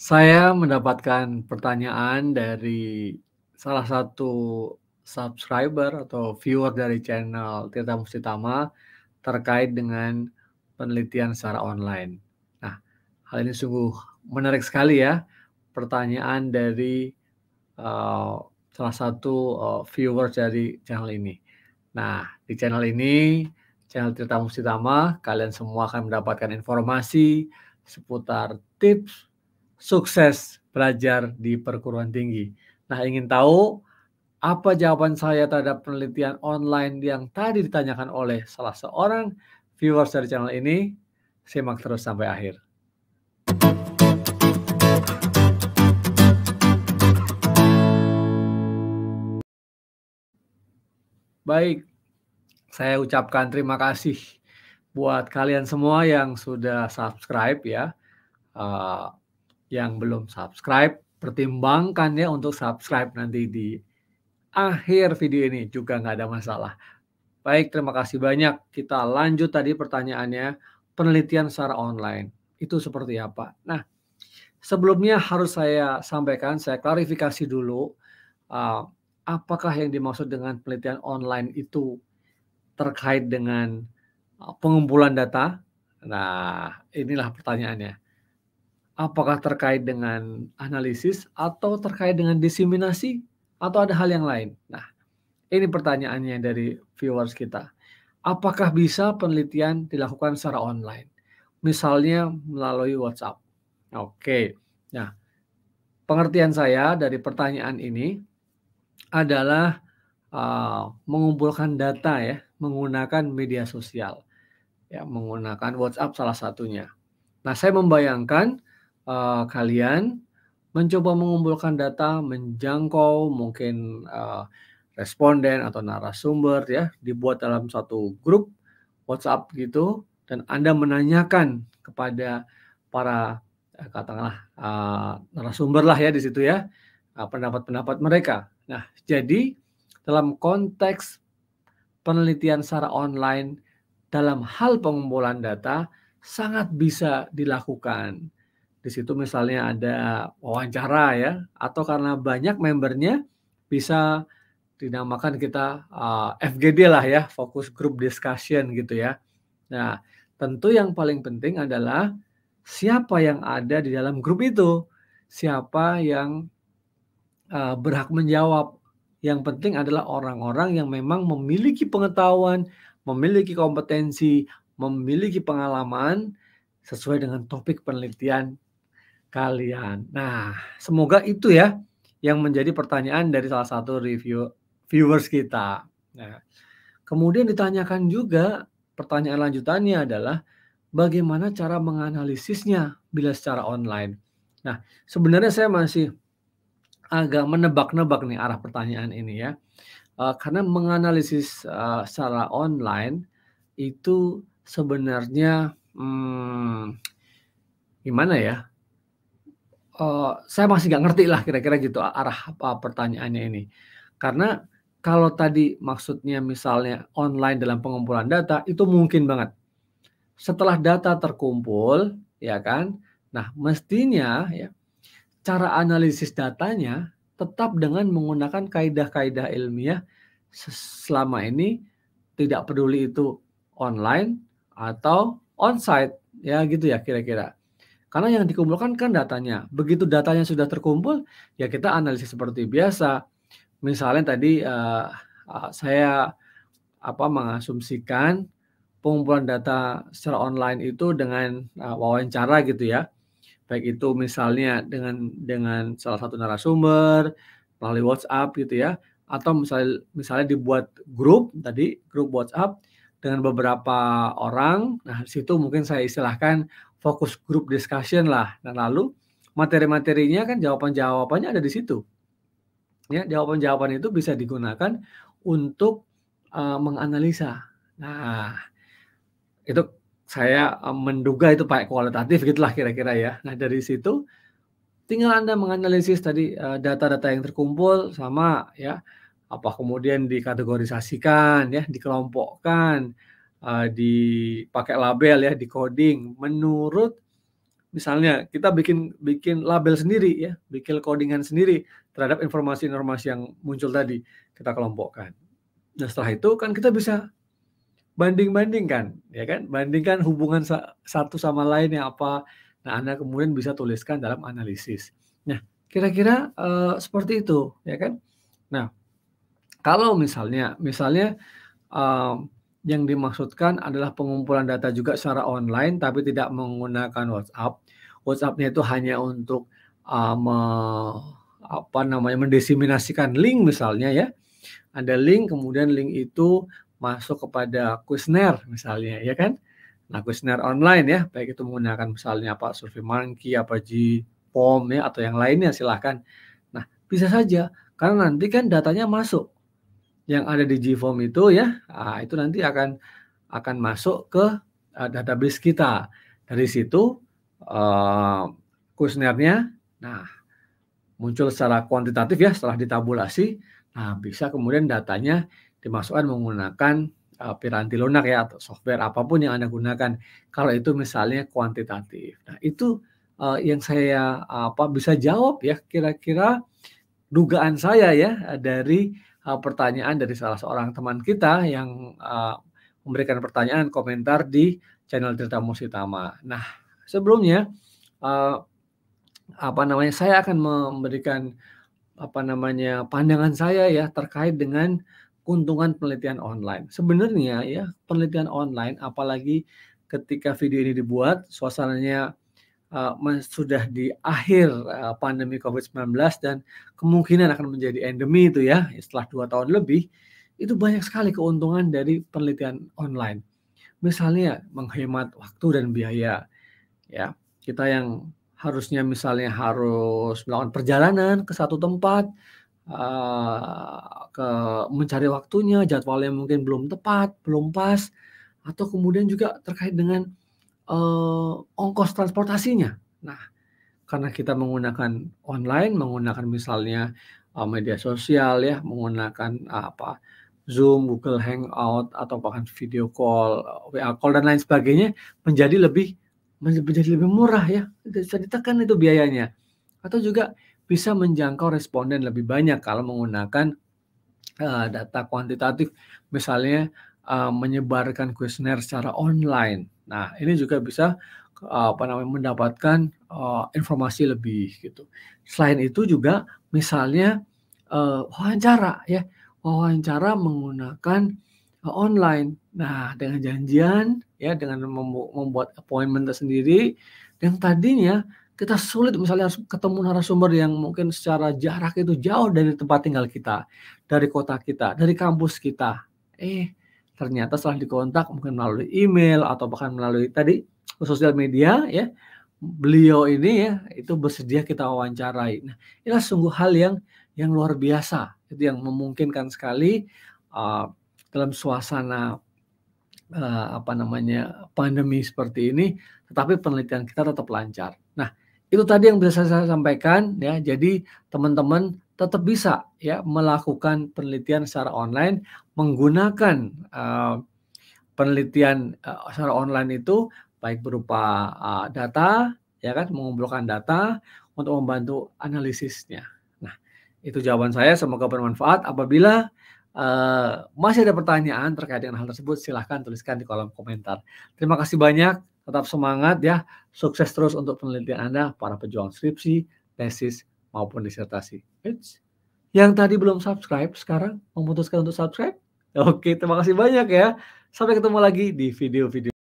Saya mendapatkan pertanyaan dari salah satu subscriber atau viewer dari channel Tirta Mustitama terkait dengan penelitian secara online. Nah, hal ini sungguh menarik sekali ya. Pertanyaan dari uh, salah satu uh, viewer dari channel ini. Nah, di channel ini, channel Tirta Mustitama, kalian semua akan mendapatkan informasi seputar tips, sukses belajar di perguruan tinggi. Nah, ingin tahu apa jawaban saya terhadap penelitian online yang tadi ditanyakan oleh salah seorang viewers dari channel ini? Simak terus sampai akhir. Baik, saya ucapkan terima kasih buat kalian semua yang sudah subscribe ya. Uh, yang belum subscribe, pertimbangkan ya untuk subscribe nanti di akhir video ini juga nggak ada masalah. Baik, terima kasih banyak. Kita lanjut tadi pertanyaannya, penelitian secara online itu seperti apa? Nah, sebelumnya harus saya sampaikan, saya klarifikasi dulu uh, apakah yang dimaksud dengan penelitian online itu terkait dengan eh, pengumpulan data? Nah, inilah pertanyaannya apakah terkait dengan analisis atau terkait dengan diseminasi atau ada hal yang lain? Nah, ini pertanyaannya dari viewers kita. Apakah bisa penelitian dilakukan secara online? Misalnya melalui WhatsApp. Oke. Nah, pengertian saya dari pertanyaan ini adalah uh, mengumpulkan data ya menggunakan media sosial. Ya, menggunakan WhatsApp salah satunya. Nah, saya membayangkan uh, kalian mencoba mengumpulkan data, menjangkau mungkin uh, responden atau narasumber ya, dibuat dalam satu grup WhatsApp gitu dan Anda menanyakan kepada para eh, katakanlah uh, narasumber lah ya di situ ya pendapat-pendapat uh, mereka. Nah, jadi dalam konteks penelitian secara online dalam hal pengumpulan data sangat bisa dilakukan di situ misalnya ada wawancara ya, atau karena banyak membernya bisa dinamakan kita uh, eh, FGD lah ya, fokus group discussion gitu ya. Nah, tentu yang paling penting adalah siapa yang ada di dalam grup itu, siapa yang uh, berhak menjawab. Yang penting adalah orang-orang yang memang memiliki pengetahuan, memiliki kompetensi, memiliki pengalaman sesuai dengan topik penelitian kalian. Nah, semoga itu ya yang menjadi pertanyaan dari salah satu review viewers kita. Nah, kemudian ditanyakan juga pertanyaan lanjutannya adalah bagaimana cara menganalisisnya bila secara online. Nah, sebenarnya saya masih agak menebak-nebak nih arah pertanyaan ini ya. Uh, karena menganalisis uh, secara online itu sebenarnya hmm, gimana ya? Oh, saya masih nggak ngerti lah kira-kira gitu arah apa pertanyaannya ini. Karena kalau tadi maksudnya misalnya online dalam pengumpulan data itu mungkin banget. Setelah data terkumpul, ya kan? Nah, mestinya ya cara analisis datanya tetap dengan menggunakan kaidah-kaidah ilmiah selama ini tidak peduli itu online atau onsite ya gitu ya kira-kira. Karena yang dikumpulkan kan datanya. Begitu datanya sudah terkumpul, ya kita analisis seperti biasa. Misalnya tadi uh, uh, saya apa mengasumsikan pengumpulan data secara online itu dengan uh, wawancara gitu ya. Baik itu misalnya dengan dengan salah satu narasumber melalui WhatsApp gitu ya atau misalnya misalnya dibuat grup tadi grup WhatsApp dengan beberapa orang. Nah, situ mungkin saya istilahkan fokus grup discussion lah. dan nah, lalu materi-materinya kan jawaban-jawabannya ada di situ. Ya, jawaban-jawaban itu bisa digunakan untuk uh, menganalisa. Nah, itu saya eh, menduga itu pakai kualitatif gitulah kira-kira ya. Nah, dari situ tinggal Anda menganalisis tadi eh, data-data yang terkumpul sama ya apa kemudian dikategorisasikan ya, dikelompokkan uh, eh, dipakai label ya, di coding. Menurut misalnya kita bikin bikin label sendiri ya, bikin codingan sendiri terhadap informasi-informasi yang muncul tadi kita kelompokkan. Nah setelah itu kan kita bisa banding-bandingkan, ya kan? Bandingkan hubungan satu sama lain yang apa. Nah, Anda kemudian bisa tuliskan dalam analisis. Nah, kira-kira uh, seperti itu, ya kan? Nah, kalau misalnya, misalnya um, yang dimaksudkan adalah pengumpulan data juga secara online tapi tidak menggunakan WhatsApp. WhatsApp-nya itu hanya untuk uh, me, apa namanya mendesiminasikan link misalnya ya. Ada link kemudian link itu masuk kepada kuisner misalnya ya kan. Nah, kuisner online ya, baik itu menggunakan misalnya apa Survey Monkey, apa G POM ya atau yang lainnya silahkan. Nah, bisa saja karena nanti kan datanya masuk yang ada di Gform itu ya, nah, itu nanti akan akan masuk ke uh, database kita. Dari situ uh, nah muncul secara kuantitatif ya setelah ditabulasi, nah bisa kemudian datanya dimasukkan menggunakan uh, piranti lunak ya atau software apapun yang Anda gunakan. Kalau itu misalnya kuantitatif. Nah, itu uh, yang saya apa bisa jawab ya kira-kira dugaan saya ya dari uh, pertanyaan dari salah seorang teman kita yang uh, memberikan pertanyaan komentar di channel Tirta Musitama. Nah, sebelumnya uh, apa namanya saya akan memberikan apa namanya pandangan saya ya terkait dengan keuntungan penelitian online. Sebenarnya ya penelitian online apalagi ketika video ini dibuat suasananya uh, sudah di akhir uh, pandemi COVID-19 dan kemungkinan akan menjadi endemi itu ya setelah dua tahun lebih itu banyak sekali keuntungan dari penelitian online. Misalnya menghemat waktu dan biaya. Ya, kita yang harusnya misalnya harus melakukan perjalanan ke satu tempat uh, ke mencari waktunya jadwalnya mungkin belum tepat, belum pas atau kemudian juga terkait dengan uh, ongkos transportasinya. Nah, karena kita menggunakan online, menggunakan misalnya uh, media sosial ya, menggunakan eh, apa Zoom, Google Hangout atau bahkan video call, WA call dan lain sebagainya menjadi lebih menjadi lebih murah ya. Bisa ditekan itu biayanya. Atau juga bisa menjangkau responden lebih banyak kalau menggunakan uh, data kuantitatif misalnya uh, menyebarkan kuesioner secara online Nah, ini juga bisa eh, apa namanya mendapatkan uh, informasi lebih gitu. Selain itu juga misalnya uh, wawancara ya, wawancara menggunakan uh, online. Nah, dengan janjian ya dengan membuat appointment tersendiri yang tadinya kita sulit misalnya harus ketemu narasumber yang mungkin secara jarak itu jauh dari tempat tinggal kita, dari kota kita, dari kampus kita. Eh, ternyata setelah dikontak mungkin melalui email atau bahkan melalui tadi sosial media ya beliau ini ya itu bersedia kita wawancarai. Nah, inilah sungguh hal yang yang luar biasa itu yang memungkinkan sekali uh, dalam suasana uh, apa namanya pandemi seperti ini. Tetapi penelitian kita tetap lancar. Nah, itu tadi yang bisa saya sampaikan ya. Jadi teman-teman tetap bisa ya melakukan penelitian secara online menggunakan uh, penelitian uh, secara online itu baik berupa uh, data ya kan mengumpulkan data untuk membantu analisisnya. Nah, itu jawaban saya semoga bermanfaat. Apabila uh, masih ada pertanyaan terkait dengan hal tersebut silahkan tuliskan di kolom komentar. Terima kasih banyak, tetap semangat ya, sukses terus untuk penelitian Anda para pejuang skripsi, tesis maupun disertasi. Eits. Yang tadi belum subscribe sekarang memutuskan untuk subscribe? Oke, terima kasih banyak ya. Sampai ketemu lagi di video-video